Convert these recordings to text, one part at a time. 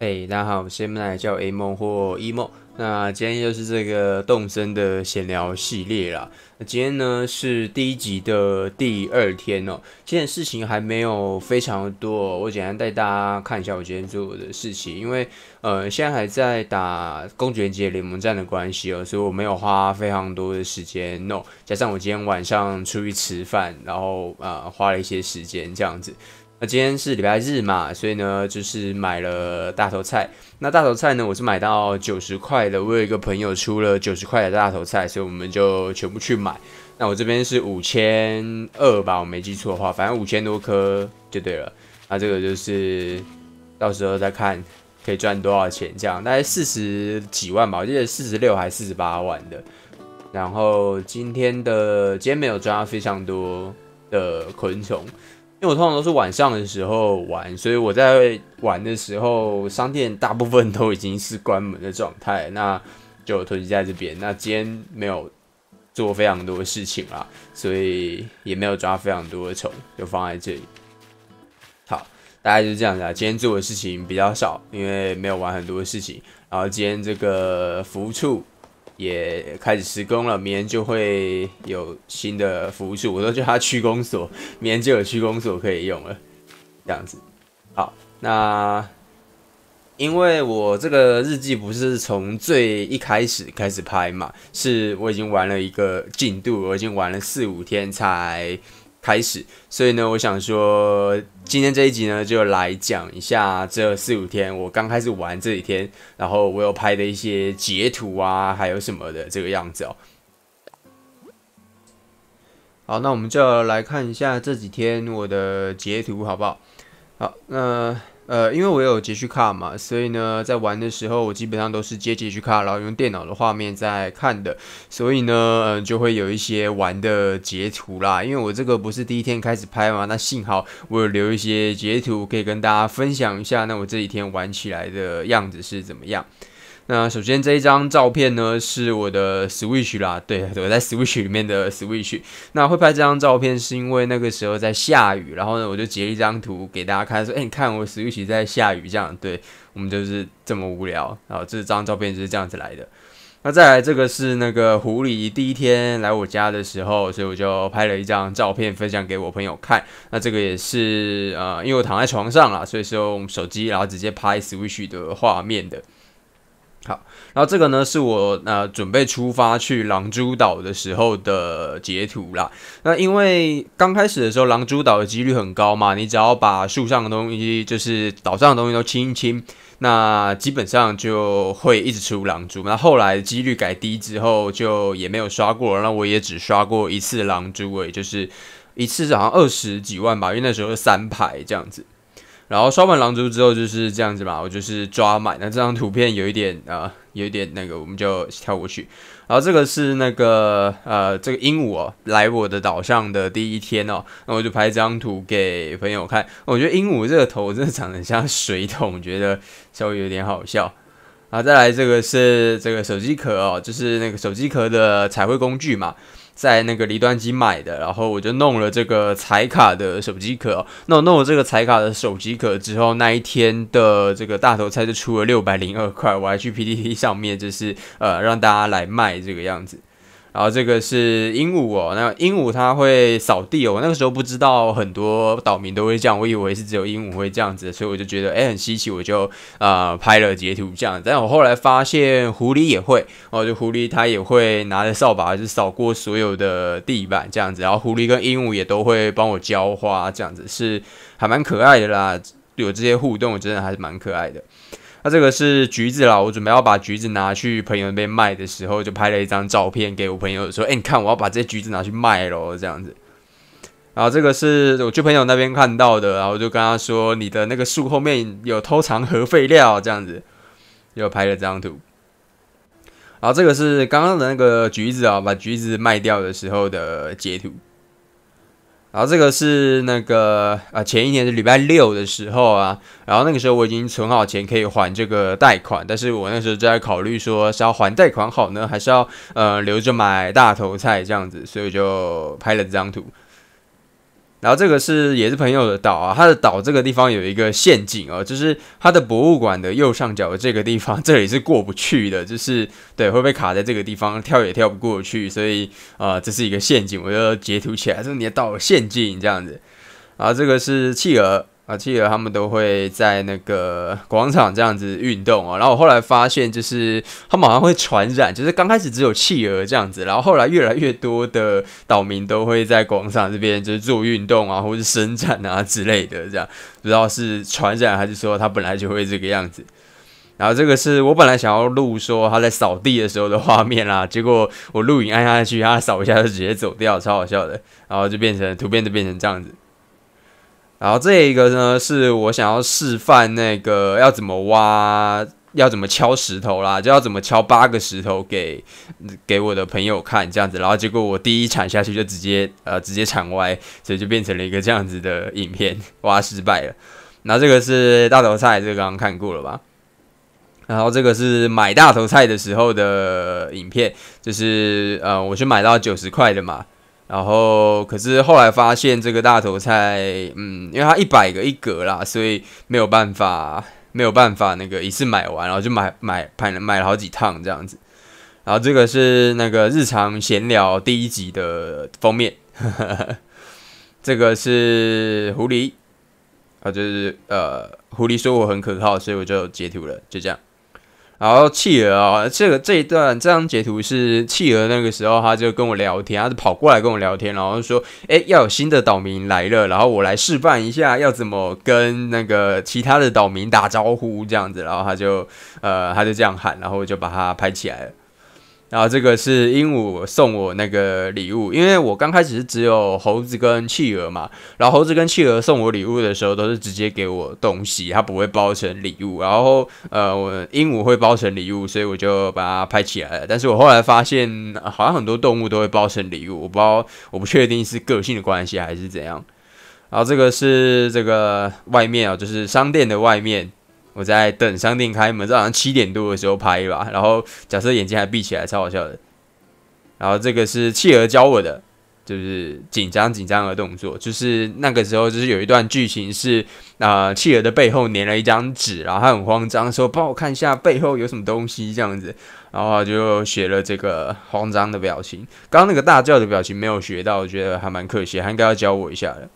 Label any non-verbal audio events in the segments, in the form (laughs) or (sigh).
哎，大家好，我是 M 奈，叫 A 梦或 E 梦。那今天又是这个动森的闲聊系列了。那今天呢是第一集的第二天哦。今天事情还没有非常多，我简单带大家看一下我今天做的事情。因为呃，现在还在打公爵节联盟战的关系哦，所以我没有花非常多的时间弄。加上我今天晚上出去吃饭，然后啊花了一些时间这样子。那今天是礼拜日嘛，所以呢，就是买了大头菜。那大头菜呢，我是买到九十块的。我有一个朋友出了九十块的大头菜，所以我们就全部去买。那我这边是五千二吧，我没记错的话，反正五千多颗就对了。那这个就是到时候再看可以赚多少钱这样，大概四十几万吧，我记得四十六还是四十八万的。然后今天的今天没有抓非常多的昆虫。因为我通常都是晚上的时候玩，所以我在玩的时候，商店大部分都已经是关门的状态。那就囤积在这边，那今天没有做非常多的事情啦，所以也没有抓非常多的虫，就放在这里。好，大概就是这样子。今天做的事情比较少，因为没有玩很多的事情。然后今天这个服务处也开始施工了，明年就会有新的辅助。我都叫它驱公所，明年就有区公所可以用了。这样子，好，那因为我这个日记不是从最一开始开始拍嘛，是我已经玩了一个进度，我已经玩了四五天才。开始，所以呢，我想说，今天这一集呢，就来讲一下这四五天我刚开始玩这几天，然后我有拍的一些截图啊，还有什么的这个样子哦。好，那我们就来看一下这几天我的截图好不好？好，那。呃，因为我有接去卡嘛，所以呢，在玩的时候，我基本上都是接接去卡，然后用电脑的画面在看的，所以呢，嗯，就会有一些玩的截图啦。因为我这个不是第一天开始拍嘛，那幸好我有留一些截图，可以跟大家分享一下。那我这几天玩起来的样子是怎么样？那首先这一张照片呢，是我的 Switch 啦，对，我在 Switch 里面的 Switch。那会拍这张照片是因为那个时候在下雨，然后呢我就截了一张图给大家看，说：“哎，你看我 Switch 在下雨，这样。”对我们就是这么无聊。然后这张照片就是这样子来的。那再来这个是那个狐狸第一天来我家的时候，所以我就拍了一张照片分享给我朋友看。那这个也是啊，因为我躺在床上啦，所以是用手机然后直接拍 Switch 的画面的。好，然后这个呢是我呃准备出发去狼蛛岛的时候的截图啦。那因为刚开始的时候狼蛛岛的几率很高嘛，你只要把树上的东西，就是岛上的东西都清一清，那基本上就会一直出狼蛛。那后来几率改低之后，就也没有刷过。那我也只刷过一次狼蛛诶，就是一次好像二十几万吧，因为那时候是三排这样子。然后刷完狼蛛之后就是这样子吧，我就是抓满。那这张图片有一点啊，有一点那个，我们就跳过去。然后这个是那个呃，这个鹦鹉哦，来我的岛上的第一天哦，那我就拍这张图给朋友看。我觉得鹦鹉这个头真的长得像水桶，觉得稍微有点好笑。啊，再来这个是这个手机壳哦，就是那个手机壳的彩绘工具嘛，在那个离端机买的，然后我就弄了这个彩卡的手机壳。那我弄了这个彩卡的手机壳之后，那一天的这个大头菜就出了六百零二块，我还去 p t t 上面就是呃让大家来卖这个样子。然后这个是鹦鹉哦，那鹦鹉它会扫地哦。我那个时候不知道很多岛民都会这样，我以为是只有鹦鹉会这样子，所以我就觉得哎很稀奇，我就啊拍了截图这样。但我后来发现狐狸也会，哦就狐狸它也会拿着扫把就扫过所有的地板这样子。然后狐狸跟鹦鹉也都会帮我浇花这样子，是还蛮可爱的啦。有这些互动，我真的还是蛮可爱的。那这个是橘子啦，我准备要把橘子拿去朋友那边卖的时候，就拍了一张照片给我朋友，说：“哎，你看，我要把这些橘子拿去卖喽。”这样子。然后这个是我去朋友那边看到的，然后就跟他说：“你的那个树后面有偷藏核废料。”这样子，又拍了这张图。然后这个是刚刚的那个橘子啊，把橘子卖掉的时候的截图。然后这个是那个啊，前一年的礼拜六的时候啊，然后那个时候我已经存好钱可以还这个贷款，但是我那时候在考虑说是要还贷款好呢，还是要呃留着买大头菜这样子，所以就拍了这张图。然后这个是也是朋友的岛啊，他的岛这个地方有一个陷阱哦，就是他的博物馆的右上角的这个地方，这里是过不去的，就是对会被卡在这个地方，跳也跳不过去，所以啊这是一个陷阱，我就截图起来，说你的岛陷阱这样子。然后这个是企鹅。啊，企鹅他们都会在那个 (laughs) 广场这样子运动啊，然后我后来发现，就是它马上会传染，就是刚开始只有企鹅这样子，然后后来越来越多的岛民都会在广场这边就是做运动啊，或者伸展啊之类的，这样不知道是传染还是说它本来就会这个样子。然后这个是我本来想要录说他在扫地的时候的画面啦，结果我录影按下下去，他扫一下就直接走掉，超好笑的，然后就变成图片就变成这样子。然后这一个呢，是我想要示范那个要怎么挖，要怎么敲石头啦，就要怎么敲八个石头给给我的朋友看这样子。然后结果我第一铲下去就直接呃直接铲歪，所以就变成了一个这样子的影片，挖失败了。那这个是大头菜，这个刚刚看过了吧？然后这个是买大头菜的时候的影片，就是呃我去买到九十块的嘛。然后，可是后来发现这个大头菜，嗯，因为它一百个一格啦，所以没有办法，没有办法，那个一次买完，然后就买买买买了好几趟这样子。然后这个是那个日常闲聊第一集的封面，(laughs) 这个是狐狸，啊，就是呃，狐狸说我很可靠，所以我就截图了，就这样。然后企鹅啊，这个这一段这张截图是企鹅那个时候，他就跟我聊天，他就跑过来跟我聊天，然后说：“哎，要有新的岛民来了，然后我来示范一下要怎么跟那个其他的岛民打招呼这样子。”然后他就呃他就这样喊，然后我就把他拍起来了。然后这个是鹦鹉送我那个礼物，因为我刚开始是只有猴子跟企鹅嘛，然后猴子跟企鹅送我礼物的时候都是直接给我东西，它不会包成礼物。然后呃，我鹦鹉会包成礼物，所以我就把它拍起来了。但是我后来发现，好像很多动物都会包成礼物，我不知道，我不确定是个性的关系还是怎样。然后这个是这个外面啊，就是商店的外面。我在等商店开门，早上七点多的时候拍吧，然后假设眼睛还闭起来，超好笑的。然后这个是契儿教我的，就是紧张紧张的动作，就是那个时候就是有一段剧情是啊，契儿的背后粘了一张纸，然后他很慌张，说帮我看一下背后有什么东西这样子，然后就学了这个慌张的表情。刚刚那个大叫的表情没有学到，我觉得还蛮可惜，他应该要教我一下的。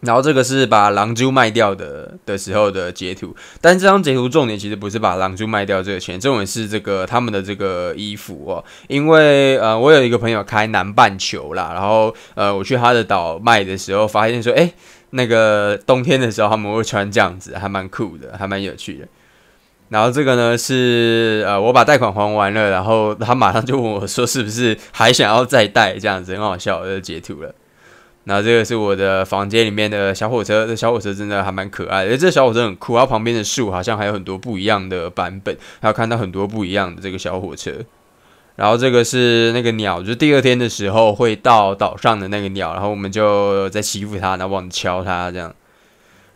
然后这个是把狼蛛卖掉的的时候的截图，但这张截图重点其实不是把狼蛛卖掉这个钱，重点是这个他们的这个衣服哦，因为呃我有一个朋友开南半球啦，然后呃我去他的岛卖的时候，发现说哎那个冬天的时候他们会穿这样子，还蛮酷的，还蛮有趣的。然后这个呢是呃我把贷款还完了，然后他马上就问我说是不是还想要再贷这样子，很好笑，我就截图了。然后这个是我的房间里面的小火车，这小火车真的还蛮可爱的，这小火车很酷。然后旁边的树好像还有很多不一样的版本，还有看到很多不一样的这个小火车。然后这个是那个鸟，就是第二天的时候会到岛上的那个鸟，然后我们就在欺负它，然后往敲它这样。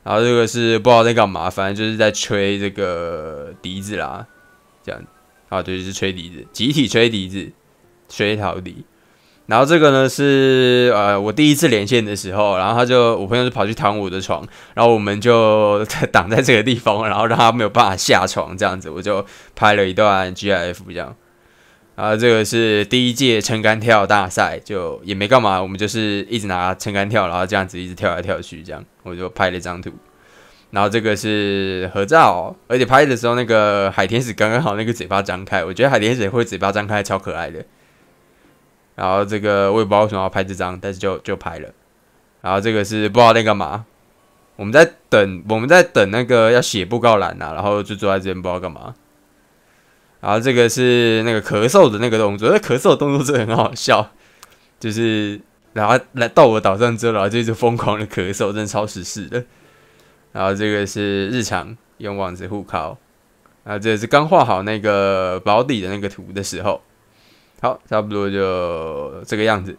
然后这个是不知道在干嘛，反正就是在吹这个笛子啦，这样啊，对，是吹笛子，集体吹笛子，吹陶笛。然后这个呢是呃我第一次连线的时候，然后他就我朋友就跑去躺我的床，然后我们就挡在这个地方，然后让他没有办法下床这样子，我就拍了一段 GIF 这样。然后这个是第一届撑杆跳大赛，就也没干嘛，我们就是一直拿撑杆跳，然后这样子一直跳来跳去这样，我就拍了一张图。然后这个是合照，而且拍的时候那个海天使刚刚好那个嘴巴张开，我觉得海天使会嘴巴张开超可爱的。然后这个我也不知道为什么要拍这张，但是就就拍了。然后这个是不知道在干嘛，我们在等我们在等那个要写布告栏呐，然后就坐在这边不知道干嘛。然后这个是那个咳嗽的那个动作，那咳嗽的动作真的很好笑，就是然后来到我岛上之后，然后就一直疯狂的咳嗽，真的超时事的。然后这个是日常用网子护考，啊，这是刚画好那个保底的那个图的时候。好，差不多就这个样子。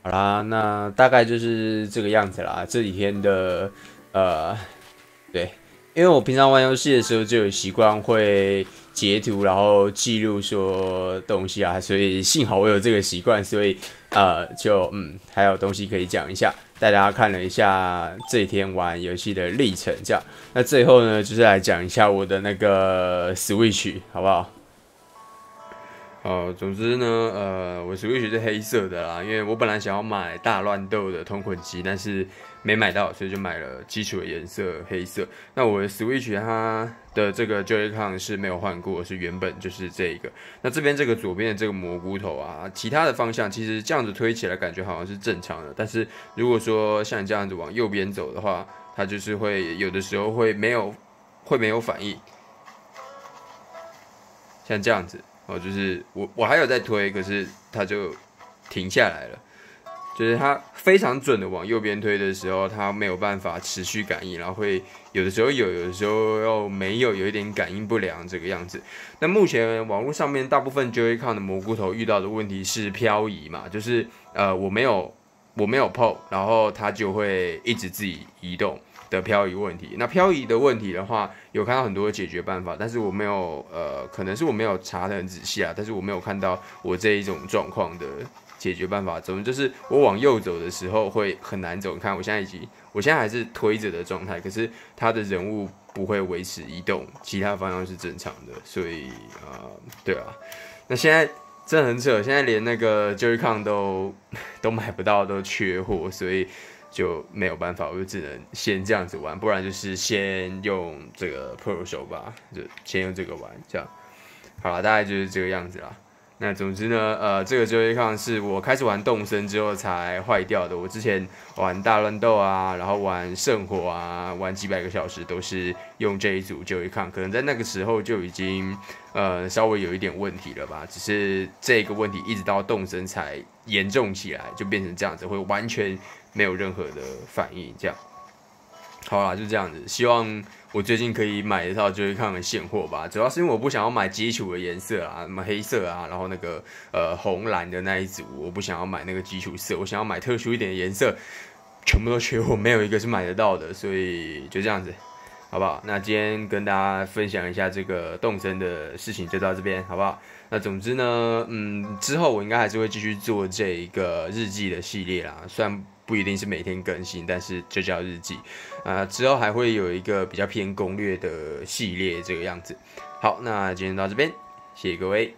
好啦，那大概就是这个样子啦。这几天的呃，对，因为我平常玩游戏的时候就有习惯会截图，然后记录说东西啊，所以幸好我有这个习惯，所以呃，就嗯，还有东西可以讲一下，带大家看了一下这几天玩游戏的历程。这样，那最后呢，就是来讲一下我的那个 Switch 好不好？哦，总之呢，呃，我 Switch 是黑色的啦，因为我本来想要买大乱斗的通款机，但是没买到，所以就买了基础的颜色黑色。那我的 Switch 它的这个 Joy Con 是没有换过，是原本就是这一个。那这边这个左边的这个蘑菇头啊，其他的方向其实这样子推起来感觉好像是正常的，但是如果说像这样子往右边走的话，它就是会有的时候会没有，会没有反应，像这样子。哦，就是我，我还有在推，可是它就停下来了。就是它非常准的往右边推的时候，它没有办法持续感应，然后会有的时候有，有的时候又没有，有一点感应不良这个样子。那目前网络上面大部分 Joycon 的蘑菇头遇到的问题是漂移嘛，就是呃我没有我没有碰，然后它就会一直自己移动。的漂移问题，那漂移的问题的话，有看到很多解决办法，但是我没有，呃，可能是我没有查得很仔细啊，但是我没有看到我这一种状况的解决办法。怎么就是我往右走的时候会很难走？你看我现在已经，我现在还是推着的状态，可是它的人物不会维持移动，其他方向是正常的。所以啊，对啊，那现在真很扯，现在连那个 Joycon 都 (laughs) 都买不到，都缺货，所以。就没有办法，我就只能先这样子玩，不然就是先用这个 Pro 手吧，就先用这个玩，这样。好了，大概就是这个样子啦。那总之呢，呃，这个就业抗是我开始玩动森之后才坏掉的。我之前玩大乱斗啊，然后玩圣火啊，玩几百个小时都是用这一组就业抗，可能在那个时候就已经呃稍微有一点问题了吧。只是这个问题一直到动森才严重起来，就变成这样子，会完全没有任何的反应这样。好啦，就这样子。希望我最近可以买一套，就是看看现货吧。主要是因为我不想要买基础的颜色啊，什么黑色啊，然后那个呃红蓝的那一组，我不想要买那个基础色，我想要买特殊一点的颜色。全部都缺货，没有一个是买得到的。所以就这样子，好不好？那今天跟大家分享一下这个动身的事情，就到这边，好不好？那总之呢，嗯，之后我应该还是会继续做这一个日记的系列啦，虽然。不一定是每天更新，但是就叫日记。呃，之后还会有一个比较偏攻略的系列，这个样子。好，那今天到这边，谢谢各位。